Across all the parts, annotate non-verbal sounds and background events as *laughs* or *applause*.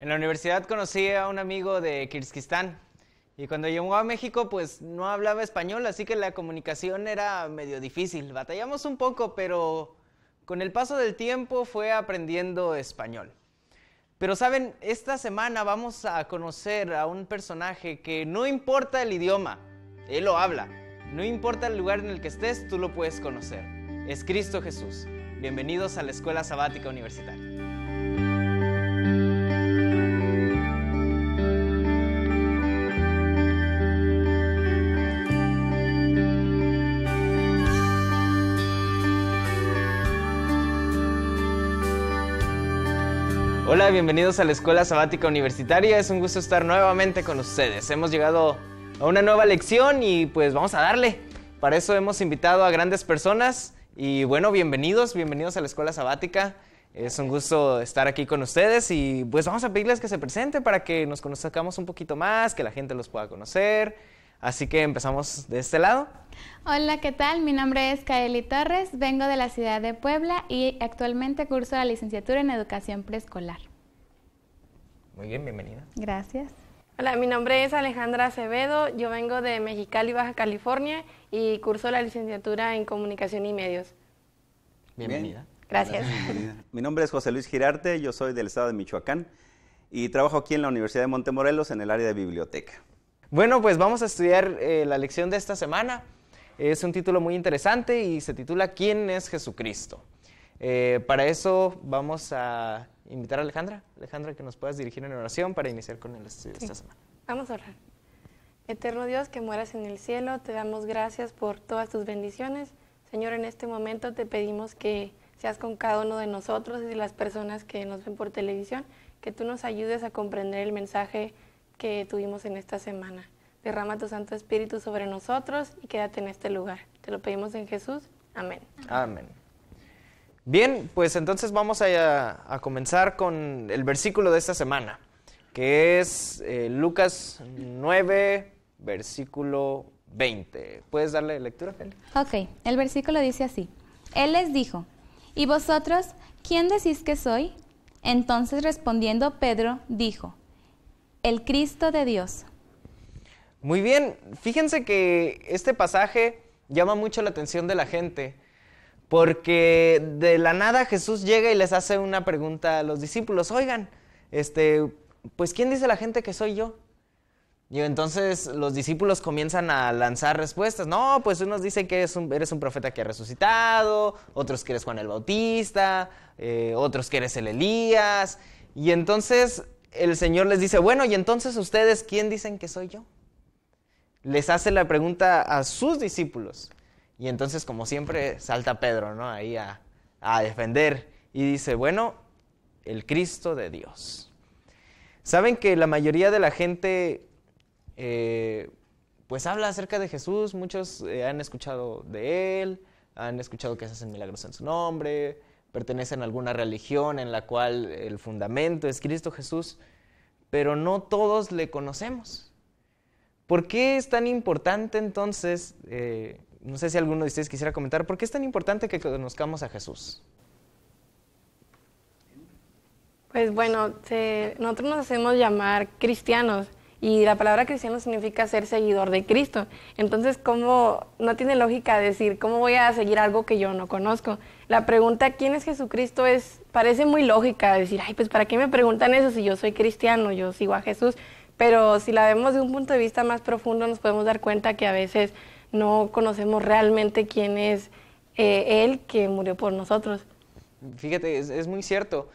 En la universidad conocí a un amigo de Kirguistán y cuando llegó a México pues no hablaba español, así que la comunicación era medio difícil. Batallamos un poco, pero con el paso del tiempo fue aprendiendo español. Pero saben, esta semana vamos a conocer a un personaje que no importa el idioma, él lo habla. No importa el lugar en el que estés, tú lo puedes conocer. Es Cristo Jesús. Bienvenidos a la Escuela Sabática Universitaria. Hola, bienvenidos a la Escuela Sabática Universitaria. Es un gusto estar nuevamente con ustedes. Hemos llegado a una nueva lección y pues vamos a darle. Para eso hemos invitado a grandes personas y bueno, bienvenidos, bienvenidos a la Escuela Sabática. Es un gusto estar aquí con ustedes y pues vamos a pedirles que se presenten para que nos conozcamos un poquito más, que la gente los pueda conocer Así que empezamos de este lado. Hola, ¿qué tal? Mi nombre es Kaeli Torres, vengo de la ciudad de Puebla y actualmente curso la licenciatura en educación preescolar. Muy bien, bienvenida. Gracias. Hola, mi nombre es Alejandra Acevedo, yo vengo de Mexicali, Baja California y curso la licenciatura en comunicación y medios. Bienvenida. Gracias. Mi nombre es José Luis Girarte, yo soy del estado de Michoacán y trabajo aquí en la Universidad de Montemorelos en el área de biblioteca. Bueno, pues vamos a estudiar eh, la lección de esta semana. Es un título muy interesante y se titula ¿Quién es Jesucristo? Eh, para eso vamos a invitar a Alejandra. Alejandra, que nos puedas dirigir en oración para iniciar con el estudio de esta semana. Vamos a orar. Eterno Dios, que mueras en el cielo, te damos gracias por todas tus bendiciones. Señor, en este momento te pedimos que seas con cada uno de nosotros y las personas que nos ven por televisión, que tú nos ayudes a comprender el mensaje que tuvimos en esta semana. Derrama tu Santo Espíritu sobre nosotros y quédate en este lugar. Te lo pedimos en Jesús. Amén. Amén. Bien, pues entonces vamos a, comenzar con el versículo de esta semana, que es eh, Lucas 9, versículo 20. ¿Puedes darle lectura, Feli? Ok, el versículo dice así. Él les dijo, ¿y vosotros quién decís que soy? Entonces respondiendo Pedro, dijo, el Cristo de Dios. Muy bien, fíjense que este pasaje llama mucho la atención de la gente, porque de la nada Jesús llega y les hace una pregunta a los discípulos, oigan, este, pues ¿quién dice la gente que soy yo? Y entonces los discípulos comienzan a lanzar respuestas. No, pues unos dicen que eres un, un profeta que ha resucitado, otros que eres Juan el Bautista, eh, otros que eres el Elías. Y entonces el Señor les dice, bueno, y entonces ustedes, ¿quién dicen que soy yo? Les hace la pregunta a sus discípulos. Y entonces, como siempre, salta Pedro, ¿no? Ahí a, defender. Y dice, bueno, el Cristo de Dios. Saben que la mayoría de la gente, eh, pues habla acerca de Jesús. Muchos eh, han escuchado de él, han escuchado que se hacen milagros en su nombre, pertenecen a alguna religión en la cual el fundamento es Cristo Jesús, pero no todos le conocemos. ¿Por qué es tan importante entonces, eh, no sé si alguno de ustedes quisiera comentar, ¿por qué es tan importante que conozcamos a Jesús? Pues bueno, nosotros nos hacemos llamar cristianos y la palabra cristiano significa ser seguidor de Cristo. Entonces, ¿cómo no tiene lógica decir cómo voy a seguir algo que yo no conozco? La pregunta ¿quién es Jesucristo? es parece muy lógica decir, "Ay, pues para qué me preguntan eso si yo soy cristiano, yo sigo a Jesús." Pero si la vemos de un punto de vista más profundo, nos podemos dar cuenta que a veces no conocemos realmente quién es eh, Él que murió por nosotros. Fíjate, es muy cierto.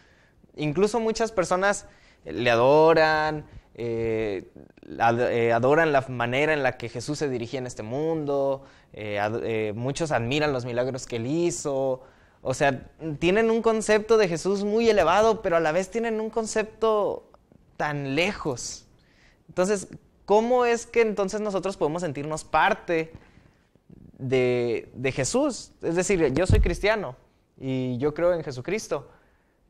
Incluso muchas personas le adoran, eh, eh, adoran la manera en la que Jesús se dirigía en este mundo, eh, muchos admiran los milagros que él hizo, o sea, tienen un concepto de Jesús muy elevado, pero a la vez tienen un concepto tan lejos. Entonces, ¿cómo es que entonces nosotros podemos sentirnos parte de, de Jesús? Es decir, yo soy cristiano y yo creo en Jesucristo,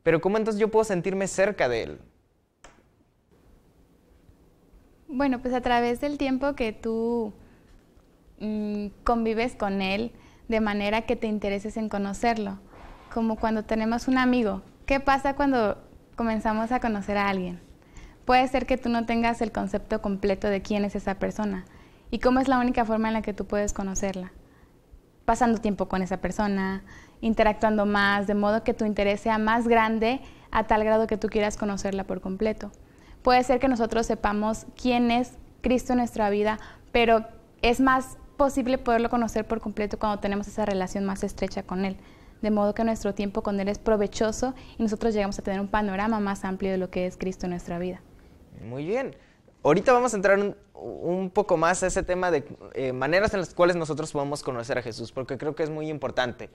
pero ¿cómo entonces yo puedo sentirme cerca de Él? Bueno, pues a través del tiempo que tú mm, convives con él, de manera que te intereses en conocerlo, como cuando tenemos un amigo. ¿Qué pasa cuando comenzamos a conocer a alguien? Puede ser que tú no tengas el concepto completo de quién es esa persona y cómo es la única forma en la que tú puedes conocerla. Pasando tiempo con esa persona, interactuando más, de modo que tu interés sea más grande a tal grado que tú quieras conocerla por completo puede ser que nosotros sepamos quién es Cristo en nuestra vida, pero es más posible poderlo conocer por completo cuando tenemos esa relación más estrecha con Él. De modo que nuestro tiempo con Él es provechoso y nosotros llegamos a tener un panorama más amplio de lo que es Cristo en nuestra vida. Muy bien. Ahorita vamos a entrar un, poco más a ese tema de eh, maneras en las cuales nosotros podemos conocer a Jesús, porque creo que es muy importante.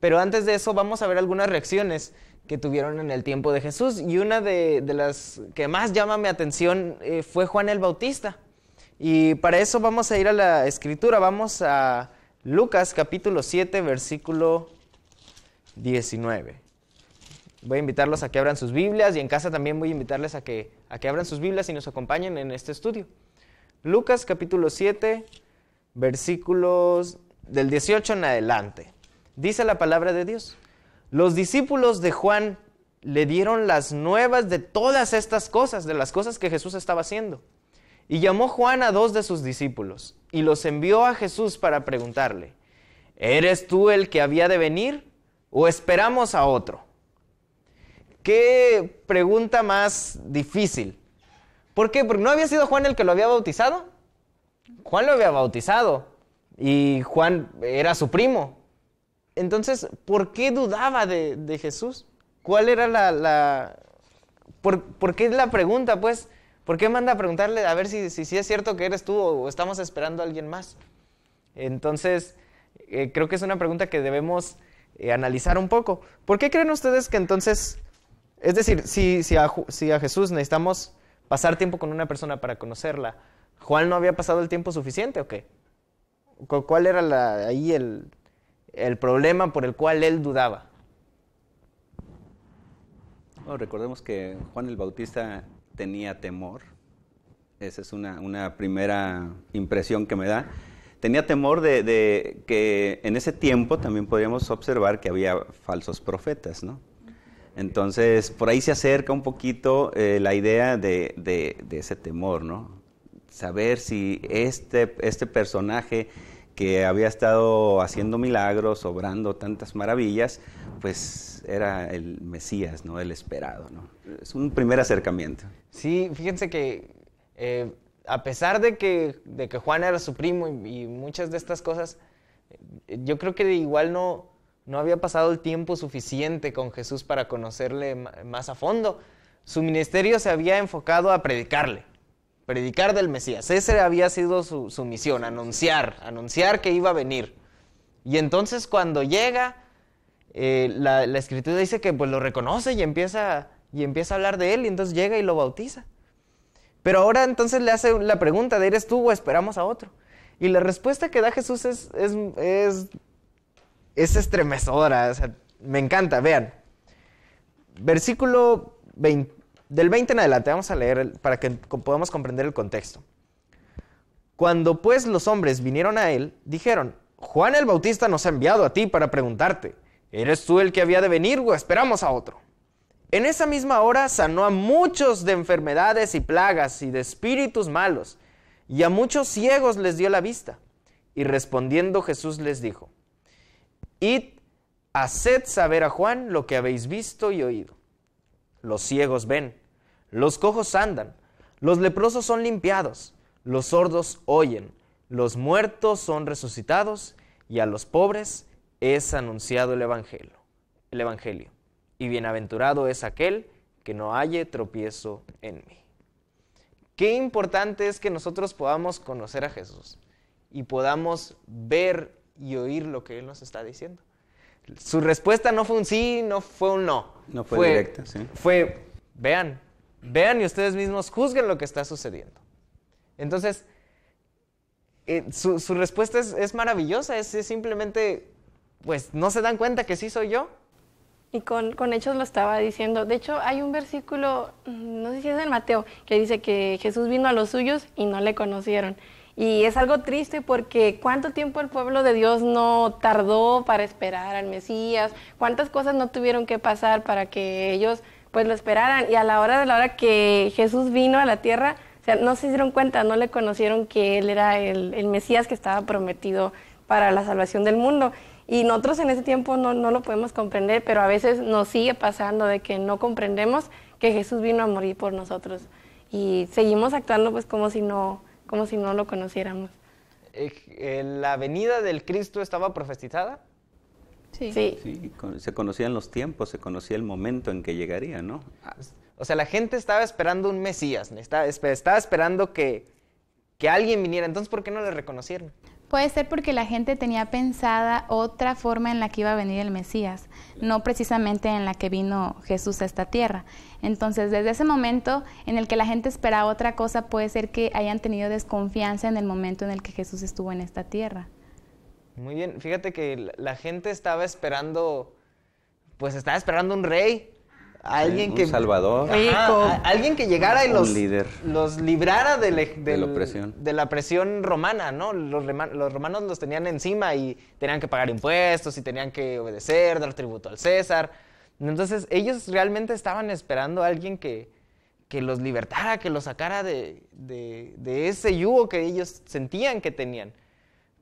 Pero antes de eso vamos a ver algunas reacciones que tuvieron en el tiempo de Jesús. Y una de, las que más llama mi atención eh, fue Juan el Bautista. Y para eso vamos a ir a la escritura. Vamos a Lucas capítulo 7, versículo 19. Voy a invitarlos a que abran sus Biblias y en casa también voy a invitarles a que, a que abran sus Biblias y nos acompañen en este estudio. Lucas capítulo 7, versículos del 18 en adelante. Dice la palabra de Dios. Los discípulos de Juan le dieron las nuevas de todas estas cosas, de las cosas que Jesús estaba haciendo. Y llamó Juan a dos de sus discípulos y los envió a Jesús para preguntarle, ¿eres tú el que había de venir o esperamos a otro? Qué pregunta más difícil. ¿Por qué? Porque no había sido Juan el que lo había bautizado. Juan lo había bautizado y Juan era su primo. Entonces, ¿por qué dudaba de, Jesús? ¿Cuál era la... por, qué la pregunta, pues? ¿Por qué manda a preguntarle a ver si, si, es cierto que eres tú o estamos esperando a alguien más? Entonces, eh, creo que es una pregunta que debemos eh, analizar un poco. ¿Por qué creen ustedes que entonces, es decir, si, a, si a Jesús necesitamos pasar tiempo con una persona para conocerla, ¿Juan no había pasado el tiempo suficiente o qué? ¿Cuál era la, ahí el, el problema por el cual él dudaba. recordemos que Juan el Bautista tenía temor. Esa es una, primera impresión que me da. Tenía temor de, que en ese tiempo también podríamos observar que había falsos profetas, ¿no? Entonces, por ahí se acerca un poquito eh, la idea de, ese temor, ¿no? Saber si este, este personaje que había estado haciendo milagros, obrando tantas maravillas, pues era el Mesías, ¿no? El esperado, Es un primer acercamiento. Sí, fíjense que eh, a pesar de que, de que Juan era su primo y, muchas de estas cosas, yo creo que igual no, no había pasado el tiempo suficiente con Jesús para conocerle más a fondo. Su ministerio se había enfocado a predicarle, predicar del Mesías. Esa había sido su, misión, anunciar, anunciar que iba a venir. Y entonces cuando llega, eh, la, escritura dice que pues lo reconoce y empieza, y empieza a hablar de él, y entonces llega y lo bautiza. Pero ahora entonces le hace la pregunta de ¿eres tú o esperamos a otro? Y la respuesta que da Jesús es, es, es, estremecedora, me encanta, vean. Versículo 20 del 20 en adelante, vamos a leer para que podamos comprender el contexto. Cuando pues los hombres vinieron a él, dijeron, Juan el Bautista nos ha enviado a ti para preguntarte, ¿eres tú el que había de venir o esperamos a otro? En esa misma hora sanó a muchos de enfermedades y plagas y de espíritus malos, y a muchos ciegos les dio la vista. Y respondiendo Jesús les dijo, Id, haced saber a Juan lo que habéis visto y oído. Los ciegos ven, los cojos andan, los leprosos son limpiados, los sordos oyen, los muertos son resucitados y a los pobres es anunciado el evangelio. El evangelio. Y bienaventurado es aquel que no halle tropiezo en mí. Qué importante es que nosotros podamos conocer a Jesús y podamos ver y oír lo que él nos está diciendo. Su respuesta no fue un sí, no fue un no. No fue, fue directa, sí. Fue, vean, Vean y ustedes mismos juzguen lo que está sucediendo. Entonces, eh, su, respuesta es, maravillosa, es, simplemente, pues no se dan cuenta que sí soy yo. Y con, con hechos lo estaba diciendo. De hecho, hay un versículo, mm, no sé si es en Mateo, que dice que Jesús vino a los suyos y no le conocieron. Y es algo triste porque cuánto tiempo el pueblo de Dios no tardó para esperar al Mesías, cuántas cosas no tuvieron que pasar para que ellos pues lo esperaran. Y a la hora de la hora que Jesús vino a la tierra, o sea, no se dieron cuenta, no le conocieron que él era el, Mesías que estaba prometido para la salvación del mundo. Y nosotros en ese tiempo no, no, lo podemos comprender, pero a veces nos sigue pasando de que no comprendemos que Jesús vino a morir por nosotros. Y seguimos actuando pues como si no, como si no lo conociéramos. Eh, eh, ¿La venida del Cristo estaba profetizada? Sí. sí. se conocían los tiempos, se conocía el momento en que llegaría, ¿no? Ah, o sea, la gente estaba esperando un Mesías, estaba, estaba esperando que, que alguien viniera. Entonces, ¿por qué no le reconocieron? Puede ser porque la gente tenía pensada otra forma en la que iba a venir el Mesías, no precisamente en la que vino Jesús a esta tierra. Entonces, desde ese momento en el que la gente esperaba otra cosa, puede ser que hayan tenido desconfianza en el momento en el que Jesús estuvo en esta tierra. Muy bien, fíjate que la gente estaba esperando, pues estaba esperando un rey, alguien un que... Salvador. alguien que llegara y los, los librara de, la opresión. presión romana, ¿no? Los, los, romanos los tenían encima y tenían que pagar impuestos y tenían que obedecer, dar tributo al César. Entonces ellos realmente estaban esperando a alguien que, que los libertara, que los sacara de, de ese yugo que ellos sentían que tenían.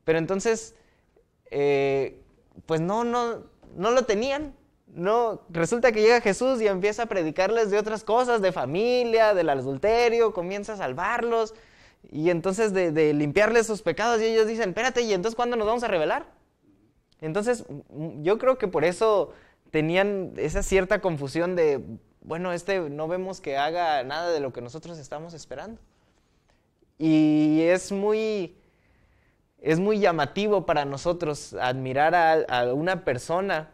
Pero entonces eh, pues no, no, no lo tenían. No, resulta que llega Jesús y empieza a predicarles de otras cosas, de familia, del adulterio, comienza a salvarlos y entonces de, de limpiarles sus pecados y ellos dicen, espérate, ¿y entonces cuándo nos vamos a revelar? Entonces yo creo que por eso tenían esa cierta confusión de, bueno, este no vemos que haga nada de lo que nosotros estamos esperando. Y es muy es muy llamativo para nosotros admirar a, una persona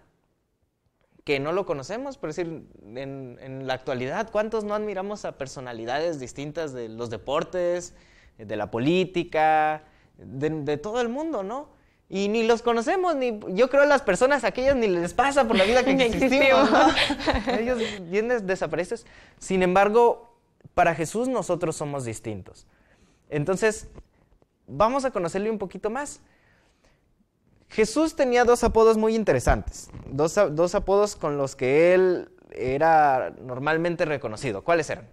que no lo conocemos, por decir, en, la actualidad, ¿cuántos no admiramos a personalidades distintas de los deportes, de la política, de, todo el mundo, ¿no? Y ni los conocemos, ni yo creo las personas aquellas ni les pasa por la vida que *laughs* existimos, Ellos vienen, desapareces. Sin embargo, para Jesús nosotros somos distintos. Entonces, vamos a conocerle un poquito más. Jesús tenía dos apodos muy interesantes, dos, apodos con los que él era normalmente reconocido. ¿Cuáles eran?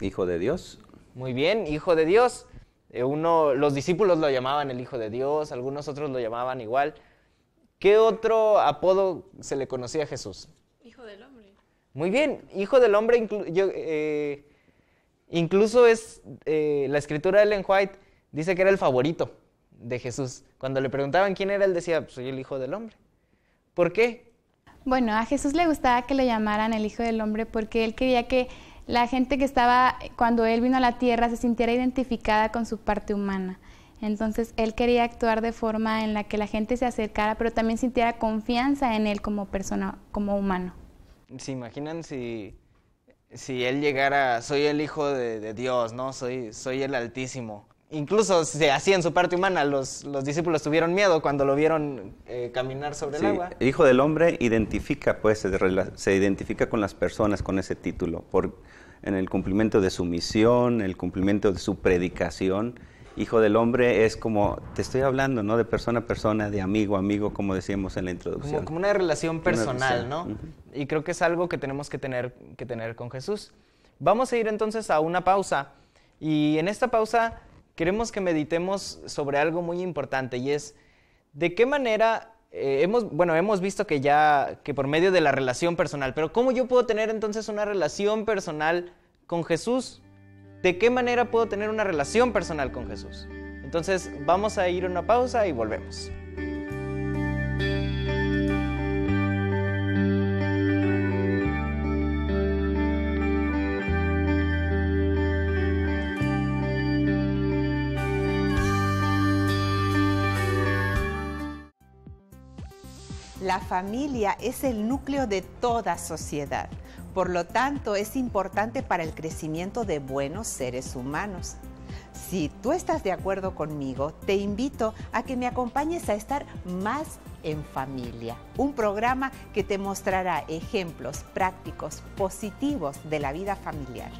Hijo de Dios. Muy bien, hijo de Dios. Eh, uno, los discípulos lo llamaban el hijo de Dios, algunos otros lo llamaban igual. ¿Qué otro apodo se le conocía a Jesús? Hijo del hombre. Muy bien, hijo del hombre, eh, incluso es eh, la escritura de Ellen White Dice que era el favorito de Jesús. Cuando le preguntaban quién era, él decía, pues, soy el Hijo del Hombre. ¿Por qué? Bueno, a Jesús le gustaba que lo llamaran el Hijo del Hombre porque él quería que la gente que estaba cuando él vino a la tierra se sintiera identificada con su parte humana. Entonces él quería actuar de forma en la que la gente se acercara, pero también sintiera confianza en él como persona, como humano. ¿Se imaginan si, si él llegara, soy el hijo de, de Dios, ¿no? Soy, soy el Altísimo? Incluso se en su parte humana. Los, los discípulos tuvieron miedo cuando lo vieron eh, caminar sobre el agua. Hijo del Hombre identifica, pues, se, identifica con las personas con ese título, por, en el cumplimiento de su misión, el cumplimiento de su predicación. Hijo del Hombre es como, te estoy hablando, ¿no? De persona a persona, de amigo a amigo, como decíamos en la introducción. Como, una relación personal, ¿no? Y creo que es algo que tenemos que tener, que tener con Jesús. Vamos a ir entonces a una pausa. Y en esta pausa queremos que meditemos sobre algo muy importante y es de qué manera eh, hemos, bueno, hemos visto que ya, que por medio de la relación personal, pero ¿cómo yo puedo tener entonces una relación personal con Jesús? ¿De qué manera puedo tener una relación personal con Jesús? Entonces vamos a ir a una pausa y volvemos. La familia es el núcleo de toda sociedad, por lo tanto es importante para el crecimiento de buenos seres humanos. Si tú estás de acuerdo conmigo, te invito a que me acompañes a estar más en familia, un programa que te mostrará ejemplos prácticos positivos de la vida familiar.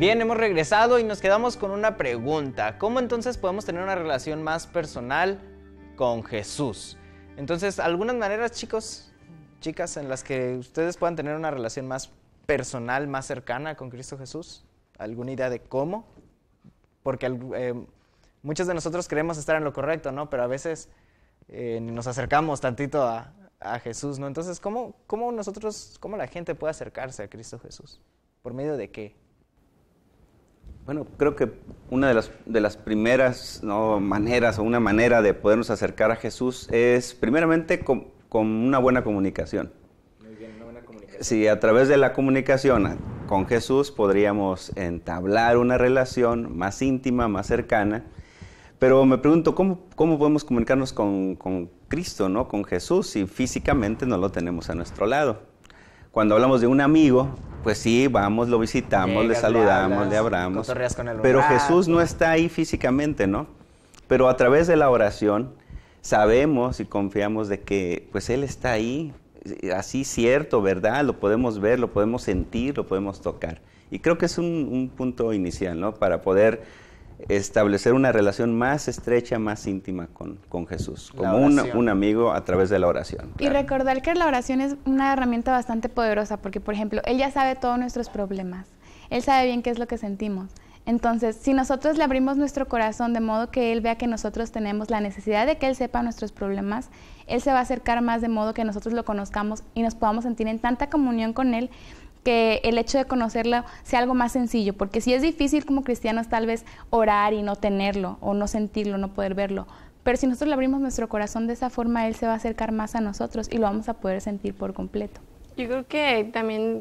Bien, hemos regresado y nos quedamos con una pregunta. ¿Cómo entonces podemos tener una relación más personal con Jesús? Entonces, algunas maneras, chicos, chicas, en las que ustedes puedan tener una relación más personal, más cercana con Cristo Jesús. ¿Alguna idea de cómo? Porque eh, muchos de nosotros queremos estar en lo correcto, ¿no? Pero a veces eh, nos acercamos tantito a, Jesús, ¿no? Entonces, ¿cómo nosotros, cómo la gente puede acercarse a Cristo Jesús? ¿Por medio de qué? Bueno, creo que una de las, de las primeras ¿no? maneras o una manera de podernos acercar a Jesús es primeramente con, con una buena comunicación. Muy bien, una buena comunicación. Si a través de la comunicación con Jesús podríamos entablar una relación más íntima, más cercana, pero me pregunto, ¿cómo, cómo podemos comunicarnos con, con Cristo, ¿no? con Jesús, si físicamente no lo tenemos a nuestro lado? Cuando hablamos de un amigo, pues sí, vamos, lo visitamos, le saludamos, le, abramos, pero Jesús no está ahí físicamente, ¿no? Pero a través de la oración sabemos y confiamos de que pues Él está ahí, así cierto, ¿verdad? Lo podemos ver, lo podemos sentir, lo podemos tocar. Y creo que es un punto inicial, ¿no? Para poder establecer una relación más estrecha, más íntima con, Jesús, como un, amigo a través de la oración. Y recordar que la oración es una herramienta bastante poderosa, porque por ejemplo, Él ya sabe todos nuestros problemas, Él sabe bien qué es lo que sentimos. Entonces, si nosotros le abrimos nuestro corazón de modo que Él vea que nosotros tenemos la necesidad de que Él sepa nuestros problemas, Él se va a acercar más de modo que nosotros lo conozcamos y nos podamos sentir en tanta comunión con Él que el hecho de conocerlo sea algo más sencillo, porque si es difícil como cristianos tal vez orar y no tenerlo, o no sentirlo, no poder verlo, pero si nosotros le abrimos nuestro corazón de esa forma, Él se va a acercar más a nosotros y lo vamos a poder sentir por completo. Yo creo que también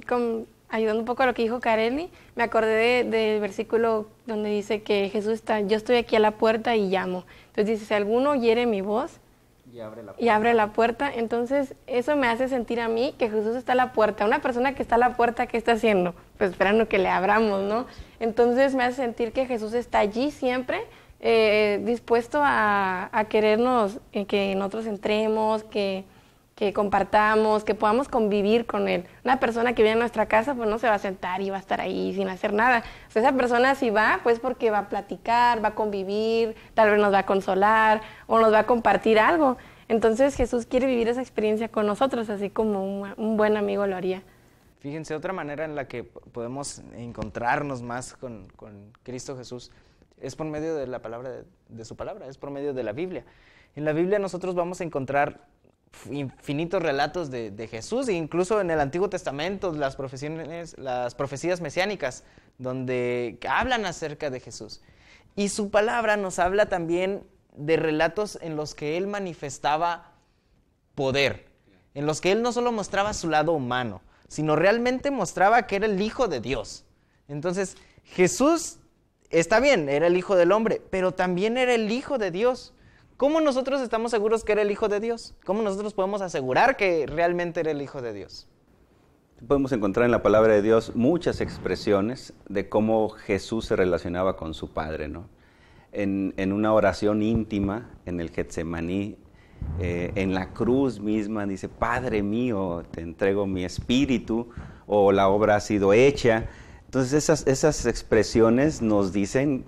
ayudando un poco a lo que dijo Kareli, me acordé del versículo donde dice que Jesús está, yo estoy aquí a la puerta y llamo. Entonces dice, si alguno hiere mi voz, y abre, la puerta. Entonces, eso me hace sentir a mí que Jesús está a la puerta. Una persona que está a la puerta, ¿qué está haciendo? Pues esperando que le abramos, ¿no? Entonces, me hace sentir que Jesús está allí siempre, eh, dispuesto a, querernos, eh, que nosotros entremos, que, que compartamos, que podamos convivir con él. Una persona que viene a nuestra casa, pues no se va a sentar y va a estar ahí sin hacer nada. esa persona si va, pues porque va a platicar, va a convivir, tal vez nos va a consolar o nos va a compartir algo. Entonces Jesús quiere vivir esa experiencia con nosotros, así como un, buen amigo lo haría. Fíjense, otra manera en la que podemos encontrarnos más con, Cristo Jesús es por medio de la palabra, de, de su palabra, es por medio de la Biblia. En la Biblia nosotros vamos a encontrar infinitos relatos de, Jesús, e incluso en el Antiguo Testamento, las, las profecías mesiánicas, donde hablan acerca de Jesús. Y su palabra nos habla también de relatos en los que él manifestaba poder, en los que él no solo mostraba su lado humano, sino realmente mostraba que era el Hijo de Dios. Entonces, Jesús está bien, era el Hijo del Hombre, pero también era el Hijo de Dios. ¿Cómo nosotros estamos seguros que era el Hijo de Dios? ¿Cómo nosotros podemos asegurar que realmente era el Hijo de Dios? Podemos encontrar en la palabra de Dios muchas expresiones de cómo Jesús se relacionaba con su Padre, ¿no? En, una oración íntima en el Getsemaní, eh, en la cruz misma, dice, Padre mío, te entrego mi espíritu, o la obra ha sido hecha. Entonces esas expresiones nos dicen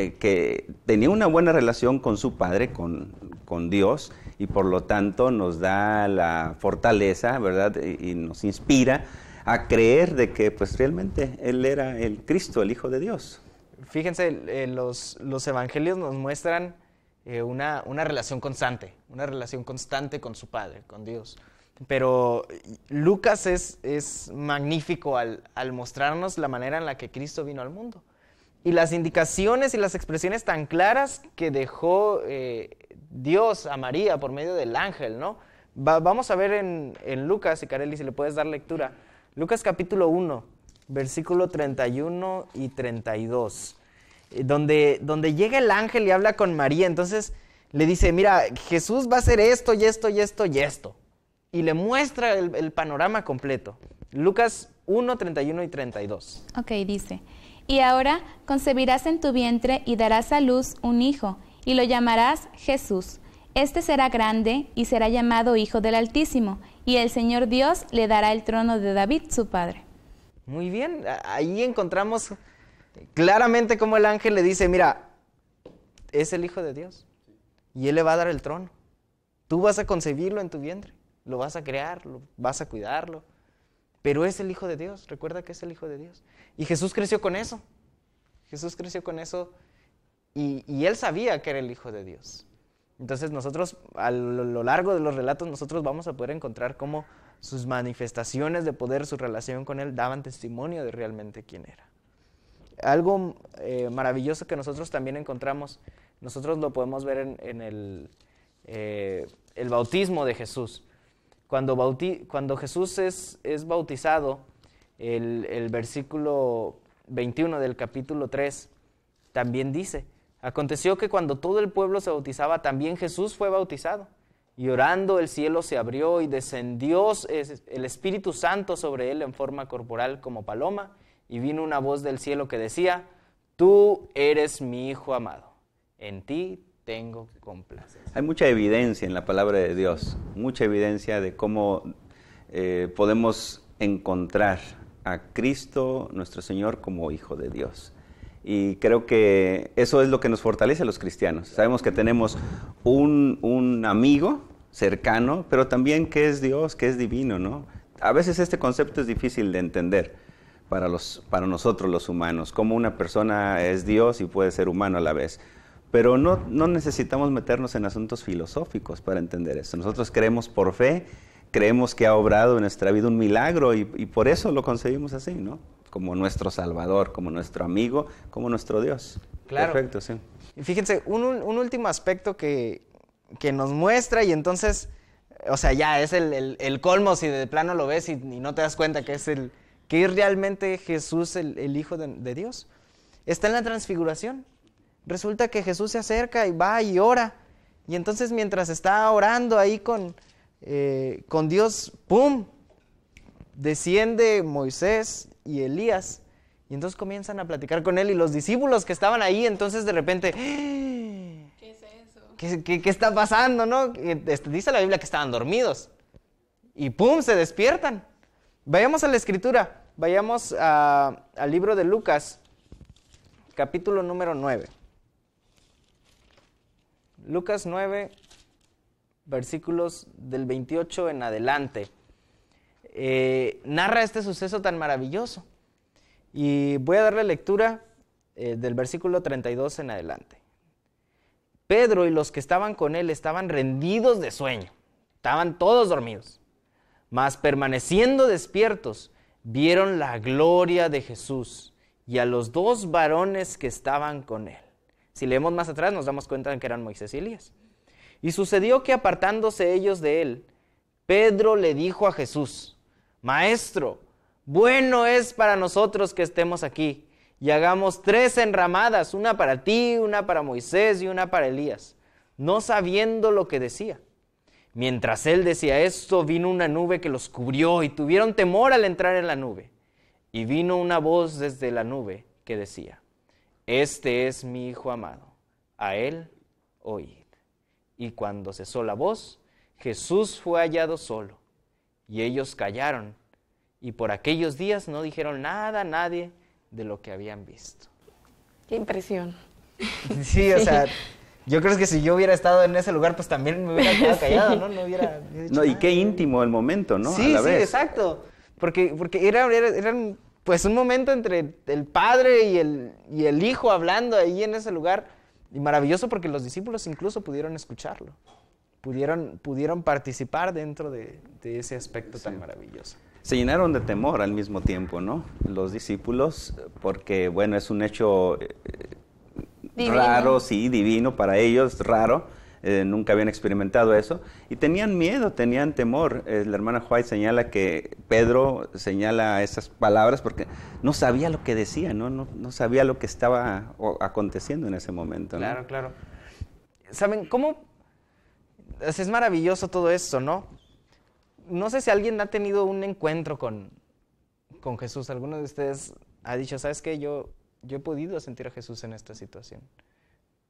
eh, que tenía una buena relación con su padre, con, con, Dios, y por lo tanto nos da la fortaleza, ¿verdad? Y, nos inspira a creer de que pues realmente Él era el Cristo, el Hijo de Dios. Fíjense, eh, los, evangelios nos muestran eh, una, una relación constante, una relación constante con su padre, con Dios. Pero Lucas es, es magnífico al mostrarnos la manera en la que Cristo vino al mundo y las indicaciones y las expresiones tan claras que dejó eh, Dios a María por medio del ángel, ¿no? vamos a ver en, Lucas, y Carelli, si le puedes dar lectura. Lucas capítulo 1, versículo 31 y 32, eh, donde, donde llega el ángel y habla con María. Entonces le dice, mira, Jesús va a hacer esto y esto y esto y esto. Y le muestra el, el panorama completo. Lucas 1, 31 y 32. Ok, dice. Y ahora concebirás en tu vientre y darás a luz un hijo, y lo llamarás Jesús. Este será grande y será llamado Hijo del Altísimo, y el Señor Dios le dará el trono de David, su padre. Muy bien, ahí encontramos claramente cómo el ángel le dice, mira, es el Hijo de Dios, y Él le va a dar el trono. Tú vas a concebirlo en tu vientre, lo vas a crear, lo, vas a cuidarlo, pero es el Hijo de Dios, recuerda que es el Hijo de Dios. Y Jesús creció con eso. Jesús creció con eso y, él sabía que era el Hijo de Dios. Entonces nosotros a lo largo de los relatos nosotros vamos a poder encontrar cómo sus manifestaciones de poder, su relación con él daban testimonio de realmente quién era. Algo eh, maravilloso que nosotros también encontramos, nosotros lo podemos ver en, eh, el bautismo de Jesús cuando, bauti cuando Jesús es, es bautizado, el, versículo 21 del capítulo 3 también dice, aconteció que cuando todo el pueblo se bautizaba, también Jesús fue bautizado. Y orando el cielo se abrió y descendió el Espíritu Santo sobre él en forma corporal como paloma, y vino una voz del cielo que decía, Tú eres mi Hijo amado, en ti tengo que Hay mucha evidencia en la palabra de Dios, mucha evidencia de cómo eh, podemos encontrar a Cristo nuestro Señor como Hijo de Dios. Y creo que eso es lo que nos fortalece a los cristianos. Sabemos que tenemos un, amigo cercano, pero también que es Dios, que es divino, ¿no? A veces este concepto es difícil de entender para, los, para nosotros los humanos, cómo una persona es Dios y puede ser humano a la vez pero no, necesitamos meternos en asuntos filosóficos para entender eso. Nosotros creemos por fe, creemos que ha obrado en nuestra vida un milagro y, por eso lo concebimos así, ¿no? Como nuestro Salvador, como nuestro amigo, como nuestro Dios. Claro. Perfecto, sí. Y fíjense, un, un último aspecto que, que nos muestra y entonces, o sea, ya es el, colmo si de plano lo ves y, no te das cuenta que es el que es realmente Jesús el, Hijo de, Dios. Está en la transfiguración. Resulta que Jesús se acerca y va y ora. Y entonces mientras está orando ahí con, eh, con Dios, ¡pum! Desciende Moisés y Elías. Y entonces comienzan a platicar con él y los discípulos que estaban ahí, entonces de repente, ¡ah! ¿qué es eso? ¿Qué, está pasando? ¿no? Eh, este, dice la Biblia que estaban dormidos. Y ¡pum! se despiertan. Vayamos a la escritura, vayamos al libro de Lucas, capítulo número 9. Lucas 9, versículos del 28 en adelante, eh, narra este suceso tan maravilloso. Y voy a darle lectura eh, del versículo 32 en adelante. Pedro y los que estaban con él estaban rendidos de sueño, estaban todos dormidos, mas permaneciendo despiertos, vieron la gloria de Jesús y a los dos varones que estaban con él. Si leemos más atrás nos damos cuenta de que eran Moisés y Elías. Y sucedió que apartándose ellos de él, Pedro le dijo a Jesús, Maestro, bueno es para nosotros que estemos aquí y hagamos tres enramadas, una para ti, una para Moisés y una para Elías, no sabiendo lo que decía. Mientras él decía esto, vino una nube que los cubrió y tuvieron temor al entrar en la nube. Y vino una voz desde la nube que decía, este es mi Hijo amado, a él oíd. Y cuando cesó la voz, Jesús fue hallado solo, y ellos callaron, y por aquellos días no dijeron nada a nadie de lo que habían visto. Qué impresión. Sí, o sea, yo creo que si yo hubiera estado en ese lugar, pues también me hubiera quedado *laughs* callado, ¿no? No hubiera. dicho no y qué íntimo el momento, ¿no? Sí, sí, exacto. Porque, porque era, eran pues un momento entre el Padre y el, Hijo hablando ahí en ese lugar. Y maravilloso porque los discípulos incluso pudieron escucharlo, pudieron, pudieron participar dentro de, ese aspecto tan maravilloso. Se llenaron de temor al mismo tiempo, ¿no? Los discípulos, porque bueno, es un hecho eh, raro, sí, divino para ellos, raro eh, nunca habían experimentado eso, y tenían miedo, tenían temor. Eh, la hermana White señala que Pedro señala esas palabras porque no sabía lo que decía, no, no, sabía lo que estaba aconteciendo en ese momento. Claro, claro. ¿Saben cómo? Es maravilloso todo eso, ¿no? No sé si alguien ha tenido un encuentro con, Jesús. ¿Alguno de ustedes ha dicho, sabes qué? Yo, yo he podido sentir a Jesús en esta situación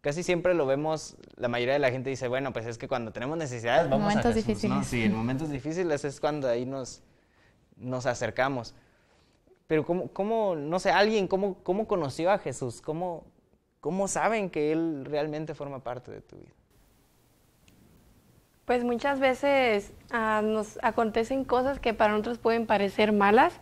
casi siempre lo vemos, la mayoría de la gente dice, bueno, pues es que cuando tenemos necesidades vamos a Jesús, difíciles. ¿no? Sí, en momentos difíciles es cuando ahí nos, nos acercamos. Pero ¿cómo, cómo no sé, alguien, cómo, conoció a Jesús? ¿Cómo, saben que Él realmente forma parte de tu vida? Pues muchas veces ah, nos acontecen cosas que para nosotros pueden parecer malas,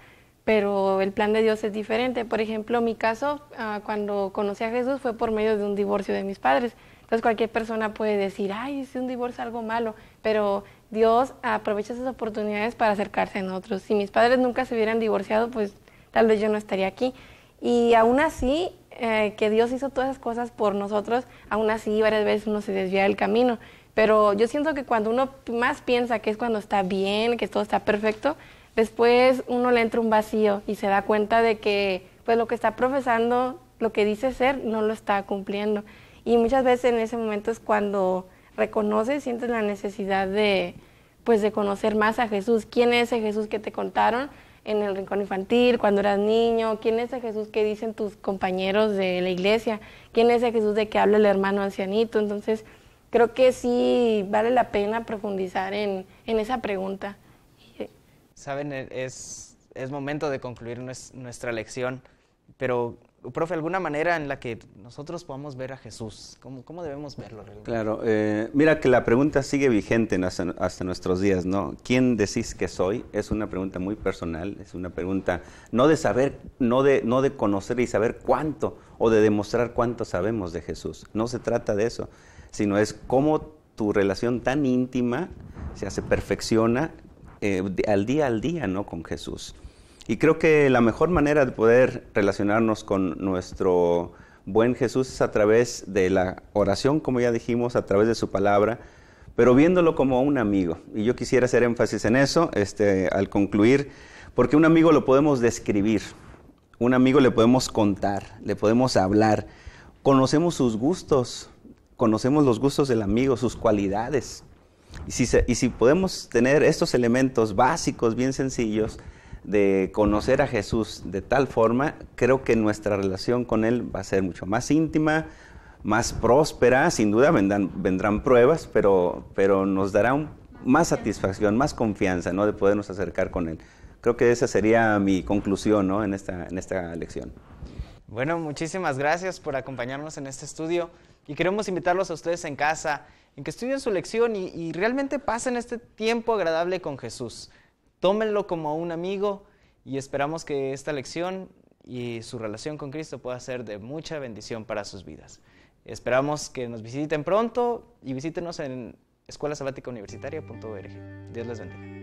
pero el plan de Dios es diferente. Por ejemplo, mi caso, ah, cuando conocí a Jesús fue por medio de un divorcio de mis padres. Entonces cualquier persona puede decir, ay, es un divorcio algo malo, pero Dios aprovecha esas oportunidades para acercarse a nosotros. Si mis padres nunca se hubieran divorciado, pues tal vez yo no estaría aquí. Y aún así, eh, que Dios hizo todas esas cosas por nosotros, aún así varias veces uno se desvía del camino. Pero yo siento que cuando uno más piensa que es cuando está bien, que todo está perfecto, Después uno le entra un vacío y se da cuenta de que pues lo que está profesando, lo que dice ser, no lo está cumpliendo. Y muchas veces en ese momento es cuando reconoces, sientes la necesidad de pues de conocer más a Jesús. ¿Quién es ese Jesús que te contaron en el rincón infantil, cuando eras niño? ¿Quién es ese Jesús que dicen tus compañeros de la iglesia? ¿Quién es ese Jesús de que habla el hermano ancianito? Entonces, creo que sí vale la pena profundizar en, en esa pregunta. Saben, e-, es, es momento de concluir nuestra lección, pero, profe, ¿alguna manera en la que nosotros podamos ver a Jesús? ¿Cómo, cómo debemos verlo Claro, eh, mira que la pregunta sigue vigente hasta, nuestros días, ¿no? ¿Quién decís que soy? Es una pregunta muy personal, es una pregunta no de saber, no de, no de conocer y saber cuánto o de demostrar cuánto sabemos de Jesús. No se trata de eso, sino es cómo tu relación tan íntima se hace perfecciona eh, al día al día, ¿no? Con Jesús. Y creo que la mejor manera de poder relacionarnos con nuestro buen Jesús es a través de la oración, como ya dijimos, a través de su palabra, pero viéndolo como un amigo. Y yo quisiera hacer énfasis en eso este, al concluir, porque un amigo lo podemos describir, un amigo le podemos contar, le podemos hablar, conocemos sus gustos, conocemos los gustos del amigo, sus cualidades, y si, podemos tener estos elementos básicos, bien sencillos, de conocer a Jesús de tal forma, creo que nuestra relación con Él va a ser mucho más íntima, más próspera, sin duda vendrán, pruebas, pero, pero nos dará más satisfacción, más confianza ¿no? de podernos acercar con Él. Creo que esa sería mi conclusión en, esta, en esta lección. Bueno, muchísimas gracias por acompañarnos en este estudio y queremos invitarlos a ustedes en casa en que estudien su lección y, realmente pasen este tiempo agradable con Jesús. Tómenlo como un amigo y esperamos que esta lección y su relación con Cristo pueda ser de mucha bendición para sus vidas. Esperamos que nos visiten pronto y visítenos en escuelasabaticauniversitaria.org. Dios les bendiga.